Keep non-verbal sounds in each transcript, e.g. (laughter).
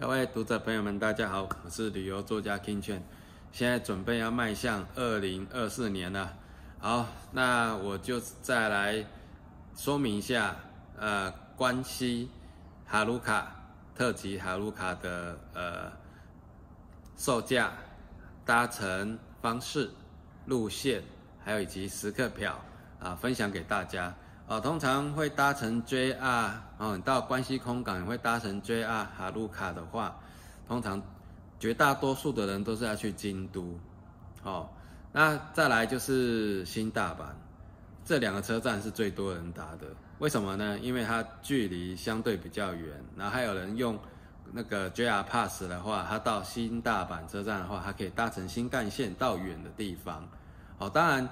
各位读者朋友们，大家好，我是旅游作家 King 圈，现在准备要迈向二零二四年了。好，那我就再来说明一下，呃，关西哈卢卡特级哈卢卡的呃售价、搭乘方式、路线，还有以及时刻表啊，分享给大家。哦，通常会搭乘 JR 哦，到关西空港会搭乘 JR 哈鲁卡的话，通常绝大多数的人都是要去京都。哦，那再来就是新大阪，这两个车站是最多人搭的。为什么呢？因为它距离相对比较远，然后还有人用那个 JR Pass 的话，他到新大阪车站的话，他可以搭乘新干线到远的地方。哦，当然。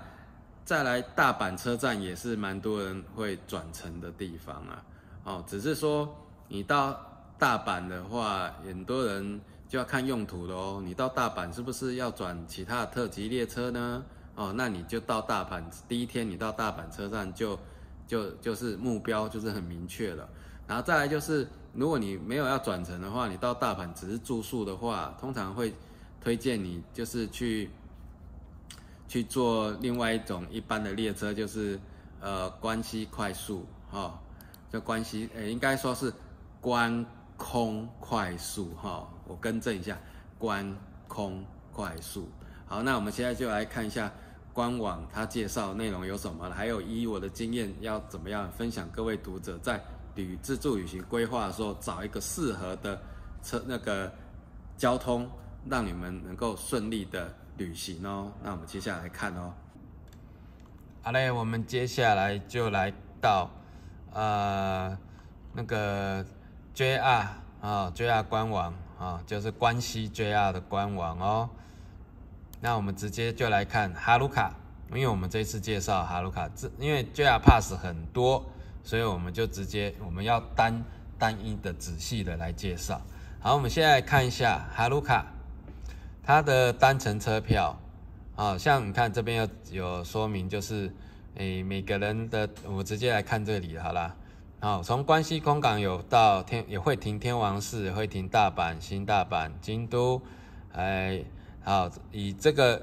再来大阪车站也是蛮多人会转乘的地方啊，哦，只是说你到大阪的话，很多人就要看用途喽。哦。你到大阪是不是要转其他特急列车呢？哦，那你就到大阪第一天，你到大阪车站就就就是目标就是很明确了。然后再来就是，如果你没有要转乘的话，你到大阪只是住宿的话，通常会推荐你就是去。去坐另外一种一般的列车，就是呃关西快速哈，叫关西，呃应该说是关空快速哈，我更正一下，关空快速。好，那我们现在就来看一下官网它介绍内容有什么，还有以我的经验要怎么样分享各位读者在旅自助旅行规划的时候找一个适合的车那个交通，让你们能够顺利的。旅行哦，那我们接下来看哦。好嘞，我们接下来就来到，呃，那个 JR 啊，JR 官网啊，就是关西 JR 的官网哦。那我们直接就来看哈鲁卡，因为我们这次介绍哈鲁卡，这因为 JR Pass 很多，所以我们就直接我们要单单一的仔细的来介绍。好，我们现在看一下哈鲁卡。它的单程车票，啊，像你看这边有有说明，就是，诶，每个人的，我直接来看这里好啦。好，从关西空港有到天，也会停天王寺，会停大阪、新大阪、京都，哎，好，以这个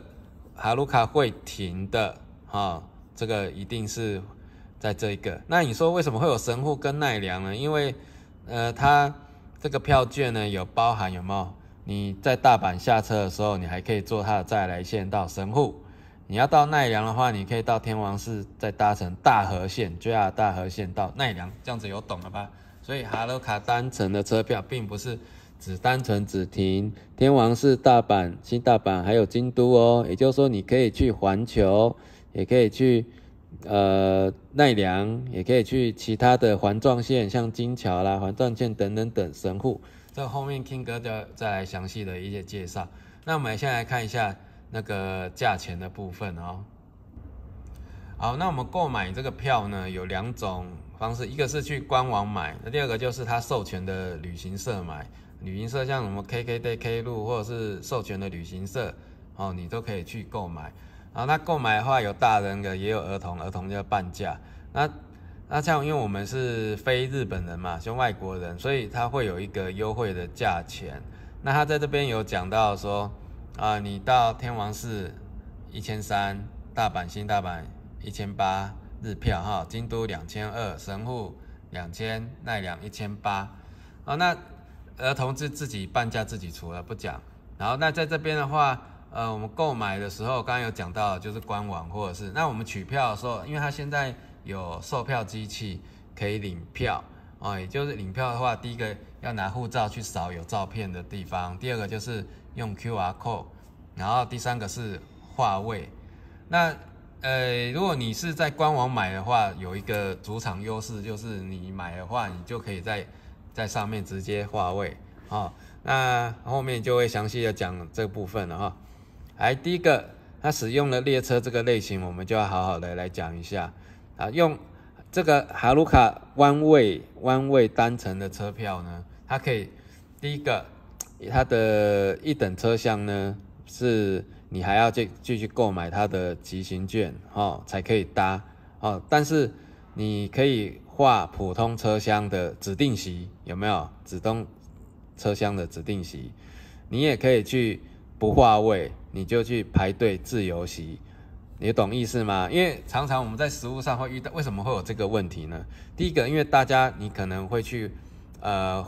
哈路卡会停的，哈，这个一定是在这一个。那你说为什么会有神户跟奈良呢？因为，呃，它这个票券呢有包含，有没有？你在大阪下车的时候，你还可以坐它的再来线到神户。你要到奈良的话，你可以到天王寺再搭乘大和线，就要大和线到奈良，这样子有懂了吧？所以哈罗卡单程的车票并不是只单程只停天王寺、大阪、新大阪，还有京都哦。也就是说，你可以去环球，也可以去呃奈良，也可以去其他的环状线，像金桥啦、环状线等等等神户。这后面听哥的再来详细的一些介绍。那我们先来看一下那个价钱的部分哦。好，那我们购买这个票呢有两种方式，一个是去官网买，那第二个就是它授权的旅行社买。旅行社像什么 KK Day、K 路或者是授权的旅行社哦，你都可以去购买。后那购买的话有大人的，也有儿童，儿童的半价。那那像因为我们是非日本人嘛，是外国人，所以他会有一个优惠的价钱。那他在这边有讲到说，啊，你到天王寺一千三，大阪新大阪一千八日票哈，京都两千二，神户两千，奈良一千八。啊，那儿童自自己半价自己除了不讲。然后那在这边的话，呃，我们购买的时候刚刚有讲到，就是官网或者是那我们取票的时候，因为他现在。有售票机器可以领票啊，也就是领票的话，第一个要拿护照去扫有照片的地方，第二个就是用 QR code，然后第三个是话位。那呃，如果你是在官网买的话，有一个主场优势，就是你买的话，你就可以在在上面直接划位啊。那后面就会详细的讲这部分了啊。来，第一个，它使用的列车这个类型，我们就要好好的来讲一下。啊，用这个哈鲁卡弯位弯位单程的车票呢，它可以第一个，它的一等车厢呢是你还要继继续购买它的骑行券哦才可以搭哦，但是你可以画普通车厢的指定席，有没有？指通车厢的指定席，你也可以去不划位，你就去排队自由席。你懂意思吗？因为常常我们在食物上会遇到，为什么会有这个问题呢？第一个，因为大家你可能会去，呃，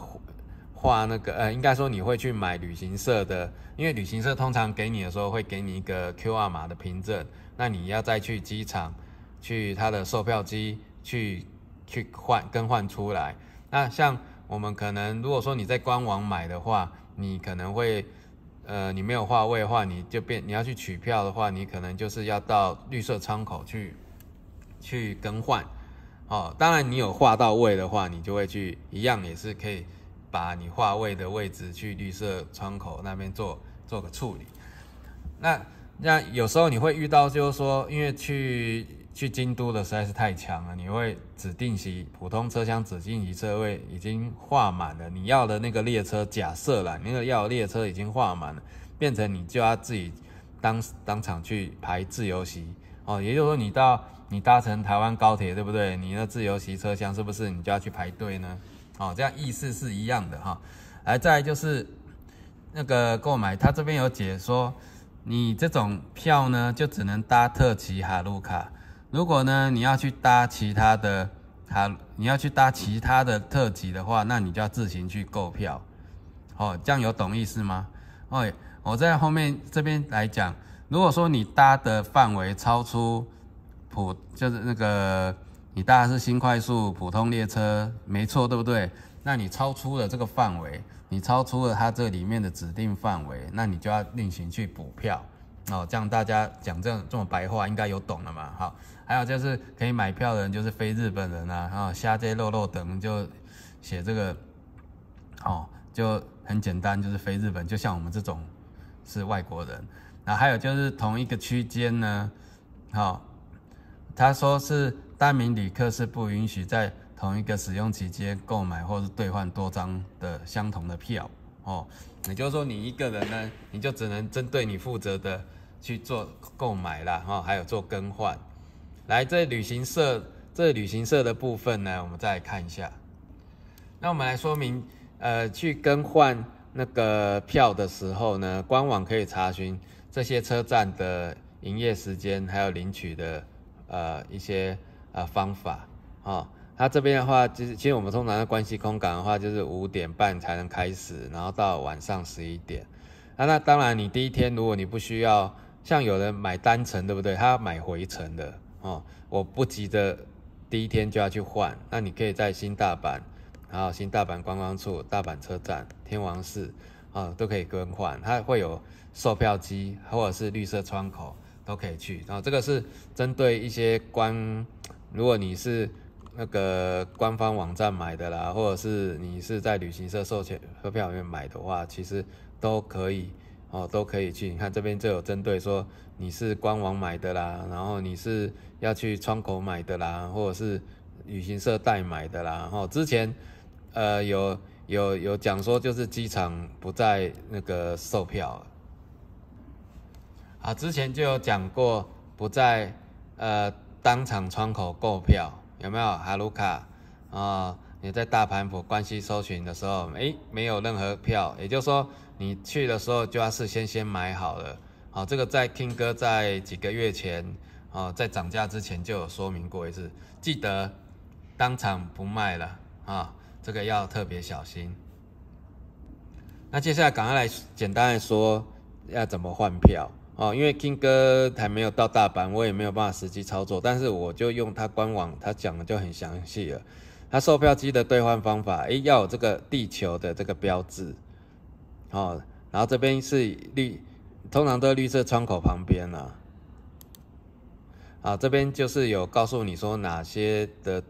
画那个，呃，应该说你会去买旅行社的，因为旅行社通常给你的时候会给你一个 Q R 码的凭证，那你要再去机场去他的售票机去去换更换出来。那像我们可能如果说你在官网买的话，你可能会。呃，你没有划位的话，你就变你要去取票的话，你可能就是要到绿色窗口去去更换。哦，当然你有画到位的话，你就会去一样也是可以把你画位的位置去绿色窗口那边做做个处理。那那有时候你会遇到就是说，因为去。去京都的实在是太强了，你会指定席普通车厢指定席车位已经画满了，你要的那个列车假设了，那个要列车已经画满了，变成你就要自己当当场去排自由席哦，也就是说你到你搭乘台湾高铁对不对？你的自由席车厢是不是你就要去排队呢？哦，这样意思是一样的哈。还在就是那个购买，他这边有解说，你这种票呢就只能搭特旗哈路卡。如果呢，你要去搭其他的，它你要去搭其他的特级的话，那你就要自行去购票，哦，这样有懂意思吗？哦，我在后面这边来讲，如果说你搭的范围超出普，就是那个你搭的是新快速普通列车，没错，对不对？那你超出了这个范围，你超出了它这里面的指定范围，那你就要另行去补票，哦，这样大家讲这样这么白话，应该有懂了嘛？好。还有就是可以买票的人就是非日本人啊，然后下肉漏漏等就写这个哦，就很简单，就是非日本，就像我们这种是外国人。然后还有就是同一个区间呢，好，他说是单名旅客是不允许在同一个使用期间购买或者兑换多张的相同的票哦，也就是说你一个人呢，你就只能针对你负责的去做购买啦，哈，还有做更换。来，这旅行社这旅行社的部分呢，我们再来看一下。那我们来说明，呃，去更换那个票的时候呢，官网可以查询这些车站的营业时间，还有领取的呃一些呃方法啊。它这边的话，其实其实我们通常的关系空港的话，就是五点半才能开始，然后到晚上十一点。啊，那当然，你第一天如果你不需要，像有人买单程，对不对？他要买回程的。哦，我不急着第一天就要去换，那你可以在新大阪，然后新大阪观光处、大阪车站、天王寺啊，都可以更换，它会有售票机或者是绿色窗口都可以去。然后这个是针对一些官，如果你是那个官方网站买的啦，或者是你是在旅行社售前售票员买的话，其实都可以。哦，都可以去。你看这边就有针对说你是官网买的啦，然后你是要去窗口买的啦，或者是旅行社代买的啦。然后之前，呃，有有有讲说就是机场不再那个售票。啊，之前就有讲过，不在呃当场窗口购票有没有？哈鲁卡，啊，你在大盘谱关系搜寻的时候，哎，没有任何票，也就是说。你去的时候就要事先先买好了，好，这个在 king 哥在几个月前，啊，在涨价之前就有说明过一次，记得当场不卖了啊，这个要特别小心。那接下来赶快来简单说要怎么换票啊，因为 king 哥还没有到大阪，我也没有办法实际操作，但是我就用他官网，他讲的就很详细了，他售票机的兑换方法，哎，要有这个地球的这个标志。哦，然后这边是绿，通常都绿色窗口旁边啦。啊，这边就是有告诉你说哪些的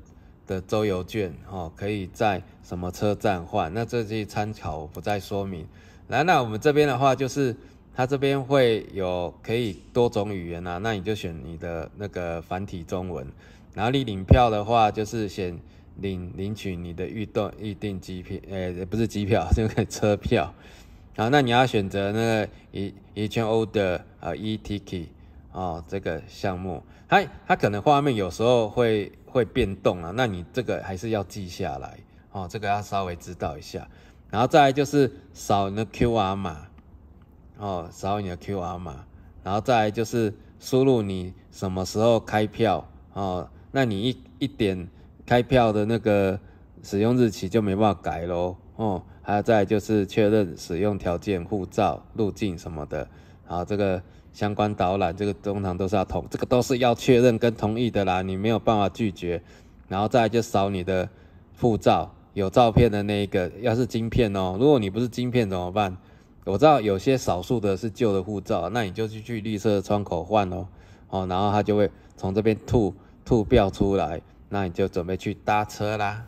的周游券哦可以在什么车站换，那这些参考不再说明。来，那我们这边的话就是，它这边会有可以多种语言啊，那你就选你的那个繁体中文。然后，你领票的话就是选领领取你的预动预订机票，诶，不是机票，(laughs) 是那个车票。啊，那你要选择那个一一千欧的呃 e t k t 哦，这个项目，它它可能画面有时候会会变动啊，那你这个还是要记下来哦，这个要稍微知道一下。然后再来就是扫那 QR 码哦，扫你的 QR 码，然后再来就是输入你什么时候开票哦，那你一一点开票的那个使用日期就没办法改喽哦。还有再就是确认使用条件、护照、路径什么的，然后这个相关导览，这个通常都是要同，这个都是要确认跟同意的啦，你没有办法拒绝。然后再来就扫你的护照，有照片的那一个，要是晶片哦，如果你不是晶片怎么办？我知道有些少数的是旧的护照，那你就去去绿色窗口换哦，哦，然后他就会从这边吐吐掉出来，那你就准备去搭车啦。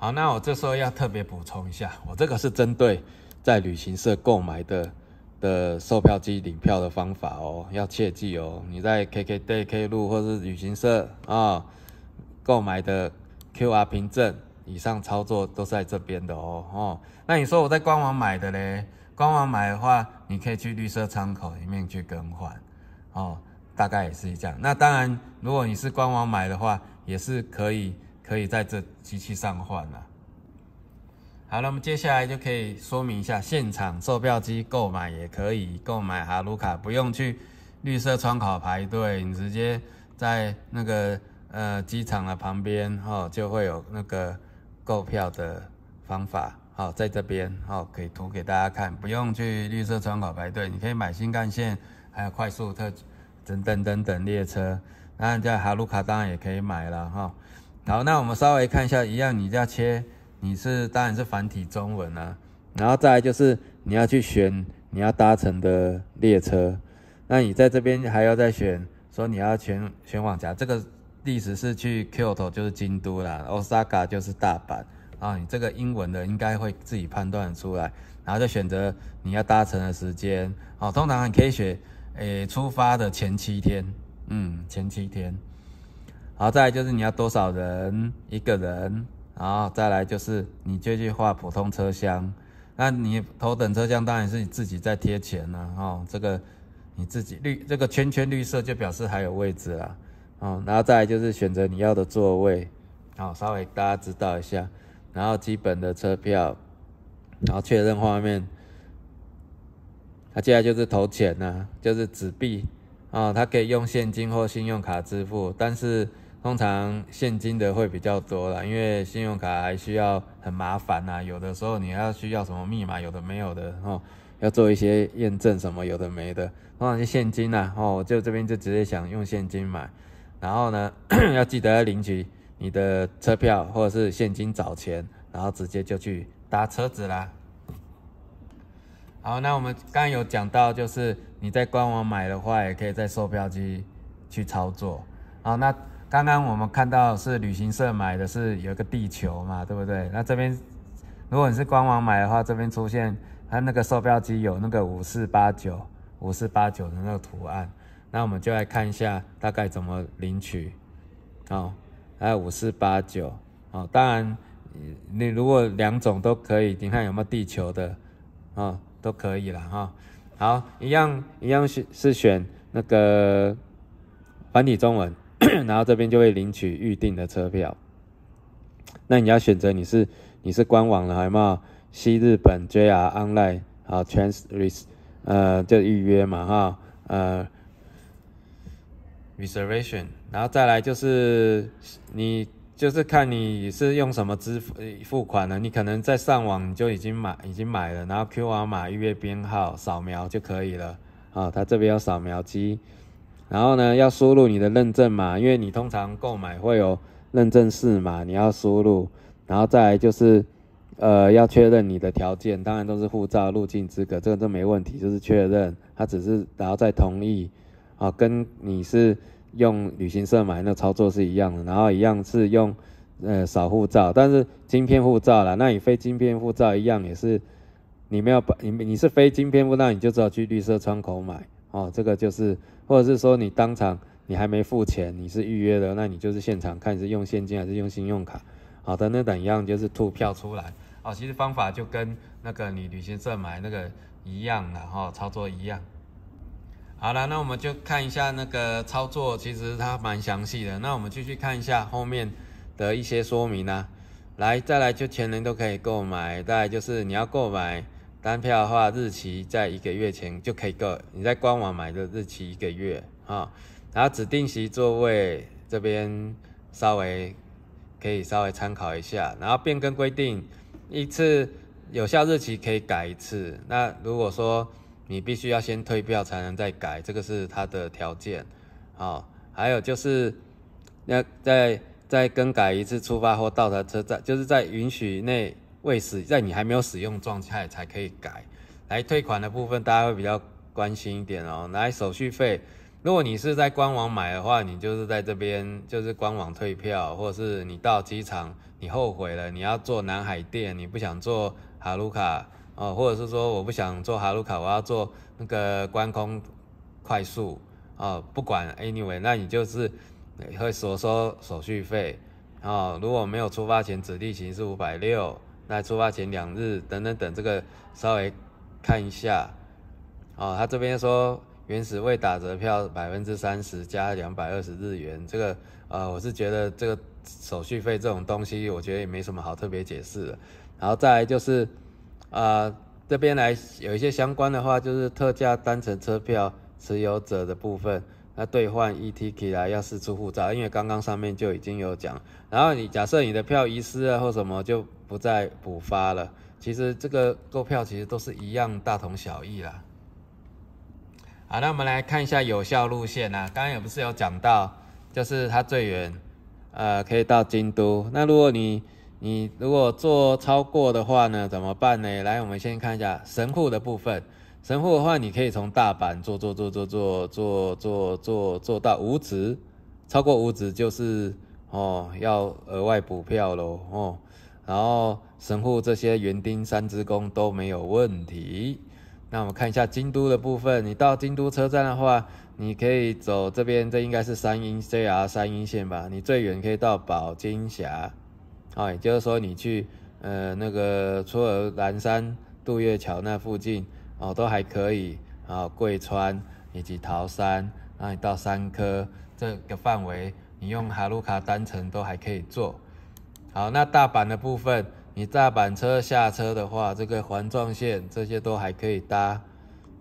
好，那我这时候要特别补充一下，我这个是针对在旅行社购买的的售票机领票的方法哦，要切记哦。你在 K K y K 路或是旅行社啊购买的 Q R 凭证，以上操作都是在这边的哦哦。那你说我在官网买的嘞，官网买的话，你可以去绿色窗口里面去更换哦，大概也是一样。那当然，如果你是官网买的话，也是可以。可以在这机器上换啦。好，那么接下来就可以说明一下，现场售票机购买也可以购买哈鲁卡，不用去绿色窗口排队，你直接在那个呃机场的旁边哈，就会有那个购票的方法。好，在这边哈，可以图给大家看，不用去绿色窗口排队，你可以买新干线还有快速特等等等等列车，那在哈鲁卡当然也可以买了哈。好，那我们稍微看一下，一样，你要切，你是当然是繁体中文啊，然后再来就是你要去选你要搭乘的列车，那你在这边还要再选，说你要选选往家，这个历史是去 Kyoto 就是京都啦，Osaka 就是大阪，啊，你这个英文的应该会自己判断出来，然后就选择你要搭乘的时间，哦，通常你可以选，诶，出发的前七天，嗯，前七天。好，再来就是你要多少人，一个人，然后再来就是你就去画普通车厢，那你头等车厢当然是你自己在贴钱了哦，这个你自己绿，这个圈圈绿色就表示还有位置了，哦，然后再来就是选择你要的座位，好，稍微大家知道一下，然后基本的车票，然后确认画面，他接下来就是投钱呢，就是纸币，啊，他可以用现金或信用卡支付，但是。通常现金的会比较多啦，因为信用卡还需要很麻烦呐。有的时候你要需要什么密码，有的没有的哦，要做一些验证什么，有的没的。通常是现金呐哦，我就这边就直接想用现金买，然后呢 (clears throat) 要记得领取你的车票或者是现金找钱，然后直接就去搭车子啦。好，那我们刚刚有讲到，就是你在官网买的话，也可以在售票机去操作。好，那。刚刚我们看到是旅行社买的是有一个地球嘛，对不对？那这边如果你是官网买的话，这边出现它那个售票机有那个五四八九五四八九的那个图案，那我们就来看一下大概怎么领取。哦，还有五四八九。哦，当然你如果两种都可以，你看有没有地球的？啊，都可以了哈。好，一样一样是是选那个繁体中文。然后这边就会领取预定的车票，那你要选择你是你是官网了，好有西日本 JR Online 啊，Trans i s 呃就预约嘛哈，呃 Reservation，然后再来就是你就是看你是用什么支付付款了，你可能在上网你就已经买已经买了，然后 QR 码预约编号扫描就可以了啊，它这边有扫描机。然后呢，要输入你的认证码，因为你通常购买会有认证式嘛，你要输入，然后再来就是，呃，要确认你的条件，当然都是护照入境资格，这个都没问题，就是确认，他只是然后再同意，啊，跟你是用旅行社买那操作是一样的，然后一样是用呃扫护照，但是晶片护照啦，那你非晶片护照一样也是，你没有办，你你是非晶片护照，你就只好去绿色窗口买，哦，这个就是。或者是说你当场你还没付钱，你是预约的，那你就是现场看你是用现金还是用信用卡，好的那等一样就是吐票出来哦。其实方法就跟那个你旅行社买那个一样，然后操作一样。好了，那我们就看一下那个操作，其实它蛮详细的。那我们继续看一下后面的一些说明啊。来，再来就全人都可以购买，再来就是你要购买。单票的话，日期在一个月前就可以购。你在官网买的日期一个月啊，然后指定席座位这边稍微可以稍微参考一下。然后变更规定，一次有效日期可以改一次。那如果说你必须要先退票才能再改，这个是它的条件啊。还有就是，要再再更改一次出发或到达车站，就是在允许内。未使在你还没有使用状态才可以改。来退款的部分，大家会比较关心一点哦。来手续费，如果你是在官网买的话，你就是在这边就是官网退票，或者是你到机场你后悔了，你要坐南海店，你不想坐哈鲁卡哦，或者是说我不想坐哈鲁卡，我要坐那个关空快速哦，不管 anyway，那你就是会所收手续费哦。如果没有出发前指定型是五百六。那出发前两日等等等，这个稍微看一下哦。他这边说原始未打折票百分之三十加两百二十日元，这个呃，我是觉得这个手续费这种东西，我觉得也没什么好特别解释的。然后再来就是啊，这边来有一些相关的话，就是特价单程车票持有者的部分。那兑换 ETC 啊，要四处护照，因为刚刚上面就已经有讲。然后你假设你的票遗失啊或什么，就不再补发了。其实这个购票其实都是一样，大同小异啦。好，那我们来看一下有效路线啊，刚刚也不是有讲到，就是它最远，呃，可以到京都。那如果你你如果坐超过的话呢，怎么办呢？来，我们先看一下神户的部分。神户的话，你可以从大阪坐坐坐坐坐坐坐坐坐到五子，超过五子就是哦要额外补票喽哦。然后神户这些园丁、三之宫都没有问题。那我们看一下京都的部分，你到京都车站的话，你可以走这边，这应该是山阴 JR 山阴线吧？你最远可以到宝金峡，哦，也就是说你去呃那个嵯峨南山、渡月桥那附近。哦，都还可以。啊，桂川以及桃山，那你到三科这个范围，你用哈路卡单程都还可以坐。好，那大阪的部分，你大阪车下车的话，这个环状线这些都还可以搭。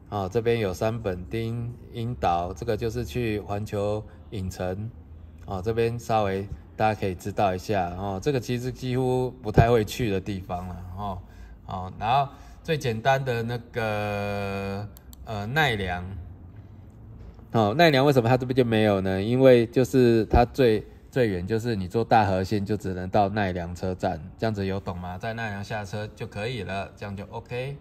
哦，这边有三本町、樱岛，这个就是去环球影城。哦，这边稍微大家可以知道一下。哦，这个其实几乎不太会去的地方了。哦，哦，然后。最简单的那个呃奈良，哦奈良为什么它这边就没有呢？因为就是它最最远，就是你坐大和线就只能到奈良车站，这样子有懂吗？在奈良下车就可以了，这样就 OK。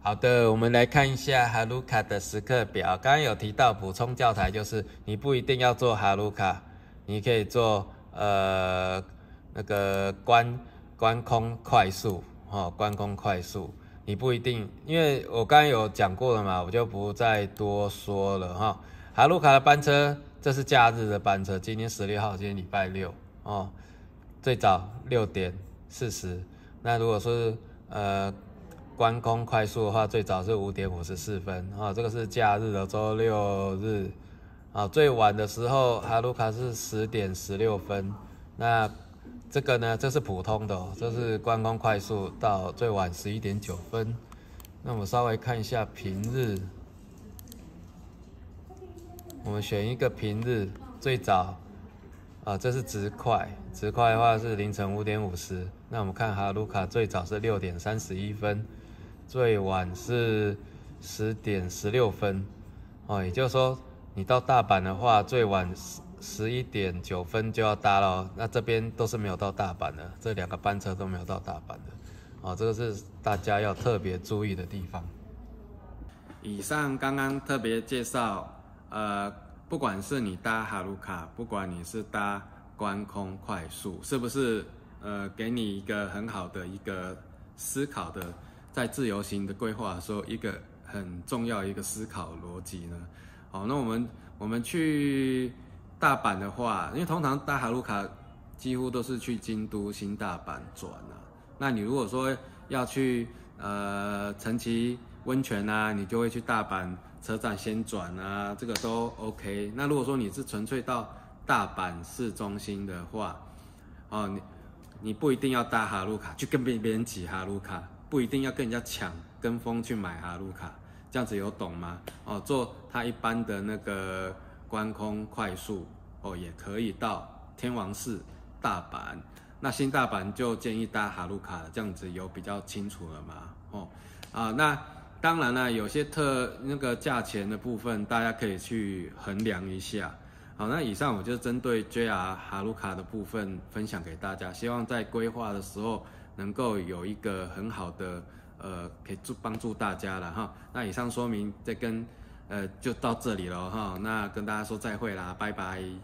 好的，我们来看一下哈鲁卡的时刻表。刚刚有提到补充教材，就是你不一定要做哈鲁卡，你可以做呃那个关关空快速。哦，关公快速，你不一定，因为我刚刚有讲过了嘛，我就不再多说了哈。哈卢卡的班车，这是假日的班车，今天十六号，今天礼拜六哦，最早六点四十，那如果是呃关公快速的话，最早是五点五十四分啊，这个是假日的周六日啊，最晚的时候哈卢卡是十点十六分，那。这个呢，这是普通的，这是观光快速到最晚十一点九分。那我们稍微看一下平日，我们选一个平日最早，啊，这是直快，直快的话是凌晨五点五十。那我们看哈卢卡最早是六点三十一分，最晚是十点十六分。哦，也就是说你到大阪的话，最晚十一点九分就要搭了，那这边都是没有到大阪的，这两个班车都没有到大阪的，哦，这个是大家要特别注意的地方。以上刚刚特别介绍，呃，不管是你搭哈鲁卡，不管你是搭关空快速，是不是呃，给你一个很好的一个思考的，在自由行的规划的时候，一个很重要一个思考逻辑呢？好，那我们我们去。大阪的话，因为通常搭哈路卡，几乎都是去京都、新大阪转啊。那你如果说要去呃成吉温泉啊，你就会去大阪车站先转啊，这个都 OK。那如果说你是纯粹到大阪市中心的话，哦，你你不一定要搭哈路卡，去跟别别人挤哈路卡，不一定要跟人家抢跟风去买哈路卡，这样子有懂吗？哦，做他一般的那个。关空快速哦，也可以到天王寺、大阪。那新大阪就建议搭哈鲁卡，这样子有比较清楚了嘛？哦，啊，那当然了，有些特那个价钱的部分，大家可以去衡量一下。好，那以上我就针对 JR 哈鲁卡的部分分享给大家，希望在规划的时候能够有一个很好的，呃，可以助帮助大家了哈。那以上说明，再跟。呃，就到这里了哈，那跟大家说再会啦，拜拜。